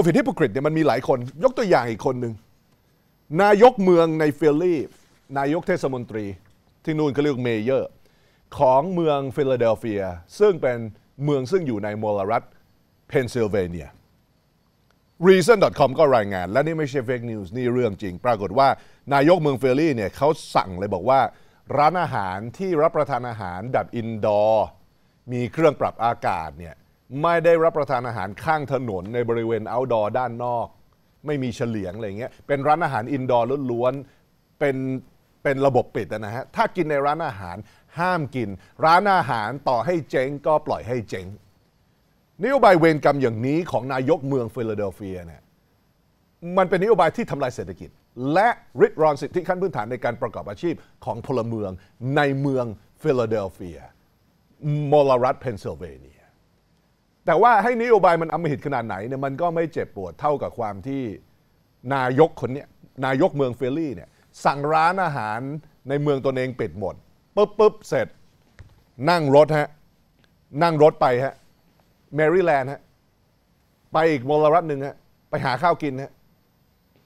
วิดฮิปโปกริตเนี่ยมันมีหลายคนยกตัวอย่างอีกคนหนึ่งนายกเมืองในฟฟลลี่นายกเทศมนตรี ที่นู่นเขาเรียกเมเยอร์ของเมืองฟิลาเดลเฟีย ซึ่งเป็นเมืองซึ่งอยู่ในมลรัฐเพนซิลเวเนีย reason.com ก็รายงานและนี่ไม่ใช่ fake news นี่เรื่องจริง ปรากฏว่านายกเมืองเฟลลี่เนี่ยเขาสั่งเลยบอกว่า ร้านอาหารที่รับประทานอาหารแบบอินดอร์มีเครื่องปรับอากาศเนี่ยไม่ได้รับประทานอาหารข้างถนน ในบริเวณ outdoor ด้านนอก ไม่มีเฉลียงอะไรเงี้ยเป็นร้านอาหารอินดอร์ล้วนๆเป็นเป็นระบบปิดนะฮะถ้ากินในร้านอาหารห้ามกิน ร้านอาหารต่อให้เจ๊งก็ปล่อยให้เจ๊งนโยบายเวรกรรมอย่างนี้ของนายกเมืองฟิลาเดลเฟียเนี่ยมันเป็นนโยบายที่ทำลายเศรษฐกิจ และริดรอนสิทธิขั้นพื้นฐานในการประกอบอาชีพของพลเมืองในเมืองฟิลาเดลเฟียมอลรัตเพนซิลเวเนียแต่ว่าให้นโยบายมันอมหิตขนาดไหนเนี่ยมันก็ไม่เจ็บปวดเท่ากับความที่นายกคนนี้นายกเมืองเฟลลี่เนี่ยสั่งร้านอาหารในเมืองตนเองปิดหมดปุ๊บปุ๊บเสร็จนั่งรถฮะนั่งรถไปฮะแมรี่แลนด์ฮะไปอีกมลรัฐหนึ่งฮะไปหาข้าวกินฮะ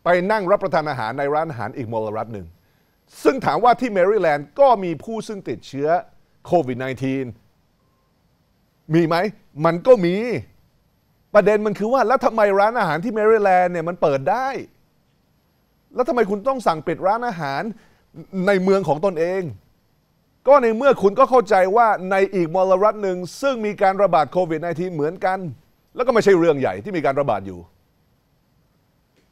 ไปนั่งรับประทานอาหารในร้านอาหารอีกมลรัฐหนึ่งซึ่งถามว่าที่แมรี่แลนด์ก็มีผู้ซึ่งติดเชื้อโควิด -19 มีไหม มันก็มี ประเด็นมันคือว่าแล้วทำไมร้านอาหารที่แมริแลนด์เนี่ยมันเปิดได้ แล้วทำไมคุณต้องสั่งปิดร้านอาหารในเมืองของตนเอง ก็ในเมื่อคุณก็เข้าใจว่าในอีกมลรัฐหนึ่งซึ่งมีการระบาดโควิด -19 เหมือนกัน แล้วก็ไม่ใช่เรื่องใหญ่ที่มีการระบาดอยู่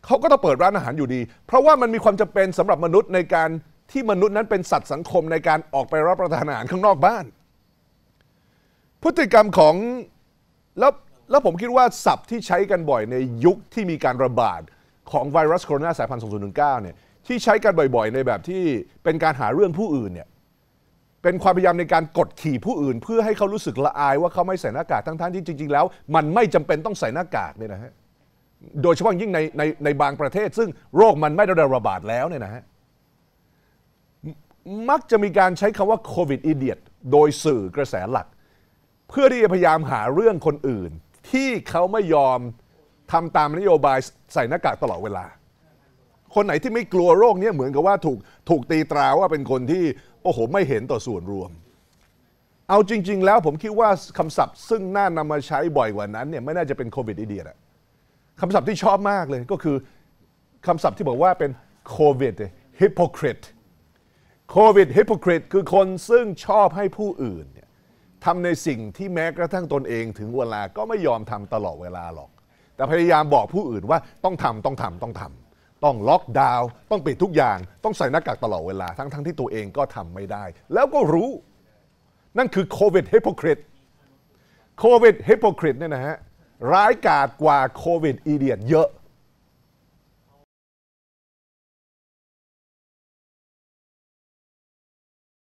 เขาก็ต้องเปิดร้านอาหารอยู่ดี เพราะว่ามันมีความจำเป็นสำหรับมนุษย์ในการที่มนุษย์นั้นเป็นสัตว์สังคมในการออกไปรับประทานอาหารข้างนอกบ้านพฤติกรรมของ แล้วแล้วผมคิดว่า ศัพท์ที่ใช้กันบ่อยในยุคที่มีการระบาดของไวรัสโคโรนาสายพันธุ์ 2019 เนี่ยที่ใช้กันบ่อยๆ ในแบบที่เป็นการหาเรื่องผู้อื่นเนี่ยเป็นความพยายามในการกดขี่ผู้อื่น เพื่อให้เขารู้สึกละอายว่าเขาไม่ใส่หน้ากากทั้งๆ ที่จริงๆ แล้วมันไม่จำเป็นต้องใส่หน้ากากเนี่ยนะฮะโดยเฉพาะยิ่งในในในบางประเทศ ซึ่งโรคมันไม่ได้ระบาดแล้วเนี่ยนะฮะมักจะมีการใช้คำว่าโควิดอีเดียตโดยสื่อกระแสหลักเพื่อที่จะพยายามหาเรื่องคนอื่น ที่เขาไม่ยอมทำตามนโยบายใส่หน้ากากตลอดเวลา คนไหนที่ไม่กลัวโรคเนี่ยเหมือนกับว่าถูกถูกตีตราว่าเป็นคนที่ โอ้โห ไม่เห็นต่อส่วนรวม เอาจริง ๆแล้วผมคิดว่าคำศัพท์ซึ่งน่านำมาใช้บ่อยกว่านั้นเนี่ยไม่น่าจะเป็นโควิดอีเดียอะคำศัพท์ที่ชอบมากเลยก็คือคำศัพท์ที่บอกว่าเป็นโควิดฮิปโปคริตโควิดฮิปโปคริตคือคนซึ่งชอบให้ผู้อื่นเนี่ยทำในสิ่งที่แม้กระทั่งตนเองถึงเวลาก็ไม่ยอมทำตลอดเวลาหรอก แต่พยายามบอกผู้อื่นว่าต้องทำต้องทำต้องทำต้องล็อกดาวน์ต้องปิดทุกอย่างต้องใส่หน้ากากตลอดเวลาทั้งๆทที่ตัวเองก็ทำไม่ได้ แล้วก็รู้นั่นคือโควิดเฮโปคริตโควิดเฮโปคริตเนี่ยนะฮะ ร้ายกาจกว่าโควิดอีเดียตเยอะ